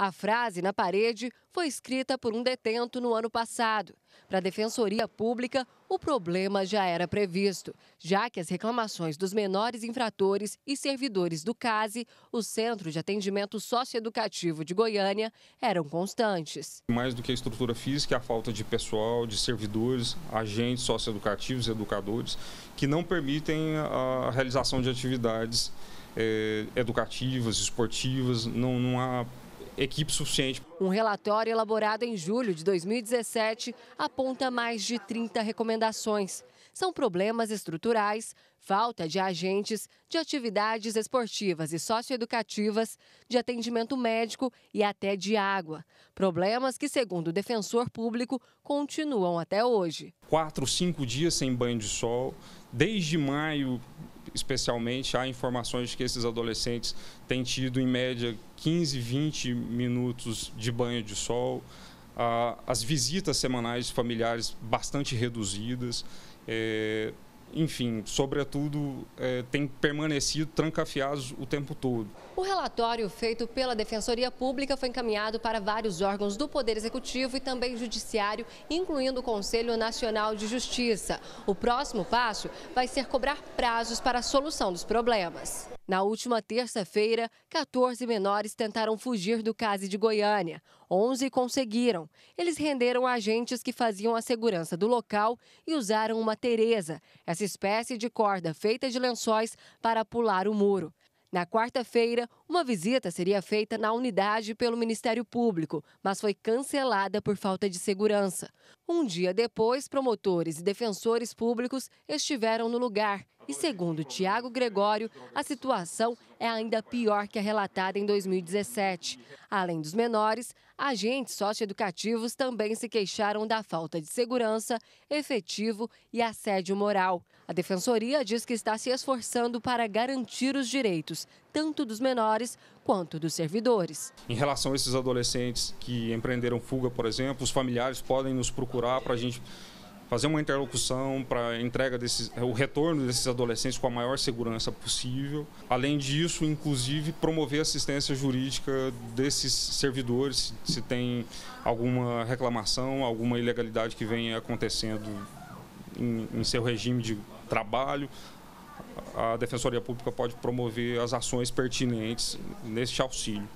A frase na parede foi escrita por um detento no ano passado. Para a Defensoria Pública, o problema já era previsto, já que as reclamações dos menores infratores e servidores do CASE, o Centro de Atendimento Socioeducativo de Goiânia, eram constantes. Mais do que a estrutura física, a falta de pessoal, de servidores, agentes socioeducativos, educadores, que não permitem a realização de atividades é, educativas, esportivas, não, não há equipe suficiente. Um relatório elaborado em julho de 2017 aponta mais de 30 recomendações são problemas estruturais, falta de agentes, de atividades esportivas e socioeducativas, de atendimento médico e até de água. Problemas que, segundo o defensor público, continuam até hoje. Quatro, cinco dias sem banho de sol, desde maio especialmente, há informações de que esses adolescentes têm tido, em média, 15, 20 minutos de banho de sol as visitas semanais familiares bastante reduzidas. É, enfim, sobretudo, é, tem permanecido trancafiados o tempo todo. O relatório feito pela Defensoria Pública foi encaminhado para vários órgãos do Poder Executivo e também Judiciário, incluindo o Conselho Nacional de Justiça. O próximo passo vai ser cobrar prazos para a solução dos problemas. Na última terça-feira, 14 menores tentaram fugir do case de Goiânia. 11 conseguiram. Eles renderam agentes que faziam a segurança do local e usaram uma tereza, essa espécie de corda feita de lençóis, para pular o muro. Na quarta-feira, uma visita seria feita na unidade pelo Ministério Público, mas foi cancelada por falta de segurança. Um dia depois, promotores e defensores públicos estiveram no lugar e segundo Tiago Gregório, a situação é ainda pior que a relatada em 2017. Além dos menores, agentes socioeducativos também se queixaram da falta de segurança, efetivo e assédio moral. A Defensoria diz que está se esforçando para garantir os direitos, tanto dos menores quanto dos servidores. Em relação a esses adolescentes que empreenderam fuga, por exemplo, os familiares podem nos procurar para a gente fazer uma interlocução para entrega desses, é, o retorno desses adolescentes com a maior segurança possível. Além disso, inclusive promover assistência jurídica desses servidores se tem alguma reclamação, alguma ilegalidade que venha acontecendo em, em seu regime de trabalho, a Defensoria Pública pode promover as ações pertinentes neste auxílio.